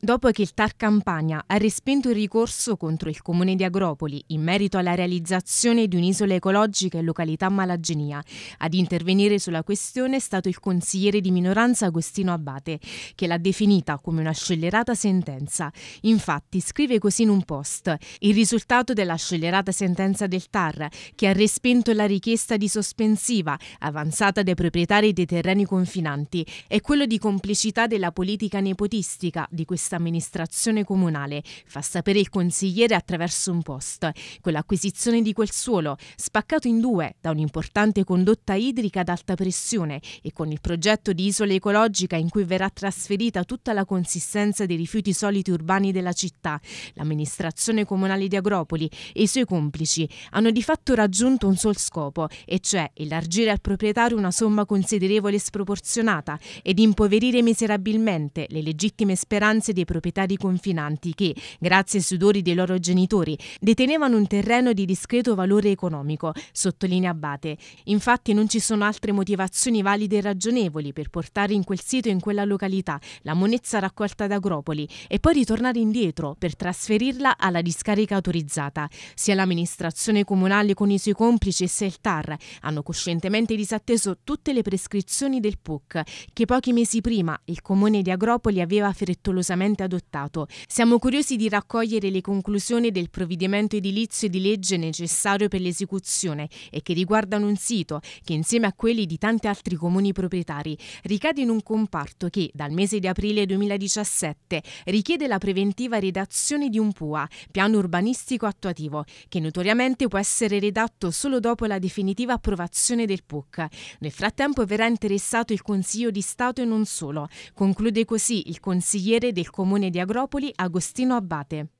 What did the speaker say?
Dopo che il Tar Campania ha respinto il ricorso contro il comune di Agropoli in merito alla realizzazione di un'isola ecologica in località Malagenia, ad intervenire sulla questione è stato il consigliere di minoranza Agostino Abate, che l'ha definita come una scellerata sentenza. Infatti scrive così in un post: "Il risultato della scellerata sentenza del Tar che ha respinto la richiesta di sospensiva avanzata dai proprietari dei terreni confinanti è quello di complicità della politica nepotistica di questo questa amministrazione comunale, fa sapere il consigliere attraverso un post, con l'acquisizione di quel suolo, spaccato in due da un'importante condotta idrica ad alta pressione e con il progetto di isola ecologica in cui verrà trasferita tutta la consistenza dei rifiuti soliti urbani della città, l'amministrazione comunale di Agropoli e i suoi complici hanno di fatto raggiunto un sol scopo, e cioè elargire al proprietario una somma considerevole e sproporzionata ed impoverire miserabilmente le legittime speranze di dei proprietari confinanti che, grazie ai sudori dei loro genitori, detenevano un terreno di discreto valore economico, sottolinea Abate. Infatti non ci sono altre motivazioni valide e ragionevoli per portare in quel sito e in quella località la monezza raccolta da Agropoli e poi ritornare indietro per trasferirla alla discarica autorizzata. Sia l'amministrazione comunale con i suoi complici sia il TAR hanno coscientemente disatteso tutte le prescrizioni del PUC che pochi mesi prima il comune di Agropoli aveva frettolosamente recentemente adottato. Siamo curiosi di raccogliere le conclusioni del provvedimento edilizio e di legge necessario per l'esecuzione e che riguardano un sito che insieme a quelli di tanti altri comuni proprietari ricade in un comparto che dal mese di aprile 2017 richiede la preventiva redazione di un PUA, piano urbanistico attuativo, che notoriamente può essere redatto solo dopo la definitiva approvazione del PUC. Nel frattempo verrà interessato il Consiglio di Stato e non solo. Conclude così il consigliere del comune di Agropoli, Agostino Abbate.